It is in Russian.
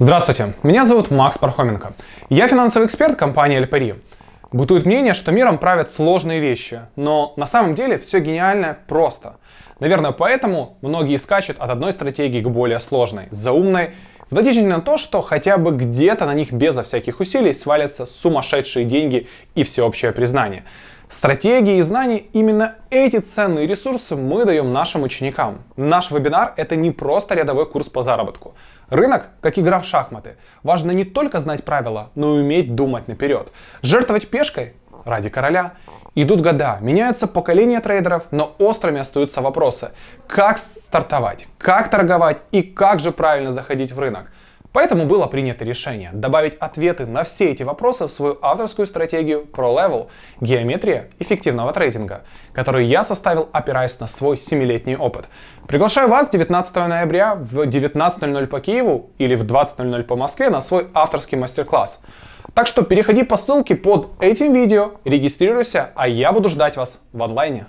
Здравствуйте, меня зовут Макс Пархоменко. Я финансовый эксперт компании Эльпери. Бытует мнение, что миром правят сложные вещи, но на самом деле все гениально просто. Наверное, поэтому многие скачут от одной стратегии к более сложной, заумной, в надежде на то, что хотя бы где-то на них безо всяких усилий свалятся сумасшедшие деньги и всеобщее признание. Стратегии и знания, именно эти ценные ресурсы мы даем нашим ученикам. Наш вебинар – это не просто рядовой курс по заработку. Рынок, как игра в шахматы, важно не только знать правила, но и уметь думать наперед. Жертвовать пешкой ради короля. Идут года, меняются поколения трейдеров, но острыми остаются вопросы. Как стартовать, как торговать и как же правильно заходить в рынок – Поэтому было принято решение добавить ответы на все эти вопросы в свою авторскую стратегию ProLevel «Геометрия эффективного трейдинга», которую я составил, опираясь на свой семилетний опыт. Приглашаю вас 19 ноября в 19.00 по Киеву или в 20.00 по Москве на свой авторский мастер-класс. Так что переходи по ссылке под этим видео, регистрируйся, а я буду ждать вас в онлайне.